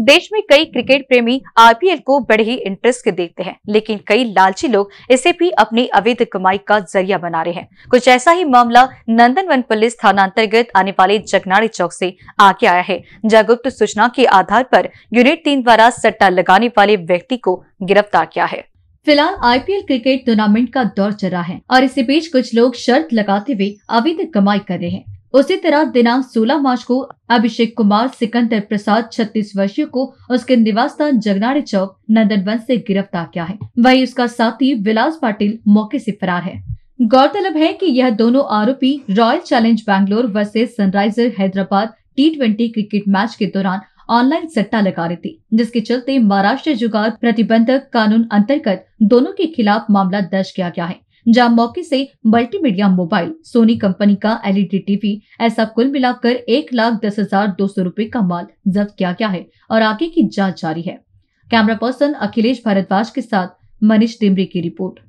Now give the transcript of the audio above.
देश में कई क्रिकेट प्रेमी आईपीएल को बड़े ही इंटरेस्ट के देखते हैं लेकिन कई लालची लोग इसे भी अपनी अवैध कमाई का जरिया बना रहे हैं कुछ ऐसा ही मामला नंदनवन पुलिस थाना अंतर्गत आने वाले जगनाड़ी चौक से आके आया है जहाँ गुप्त सूचना के आधार पर यूनिट तीन द्वारा सट्टा लगाने वाले व्यक्ति को गिरफ्तार किया है फिलहाल आईपीएल क्रिकेट टूर्नामेंट का दौर चल रहा है और इसी बीच कुछ लोग शर्त लगाते हुए अवैध कमाई कर रहे हैं उसी तरह दिनांक 16 मार्च को अभिषेक कुमार सिकंदर प्रसाद छत्तीस वर्षीय को उसके निवास स्थान जगनाड़ी चौक नंदनवन से गिरफ्तार किया है वहीं उसका साथी विलास पाटिल मौके से फरार है गौरतलब है कि यह दोनों आरोपी royal challenge Bangalore versus sunriser Hyderabad T twenty cricket match के दौरान ऑनलाइन सट्टा लगा रही थी जिसके चलते महाराष्ट्र जुगाड़ प्रतिबंधक कानून अंतर्गत दोनों के खिलाफ मामला दर्ज किया गया है जहां मौके से मल्टीमीडिया मोबाइल सोनी कंपनी का एलईडी टीवी e ऐसा कुल मिलाकर एक लाख दस हजार दो सौ रूपए का माल जब्त किया गया है और आगे की जाँच जारी है कैमरा पर्सन अखिलेश भारद्वाज के साथ मनीष डिमरी की रिपोर्ट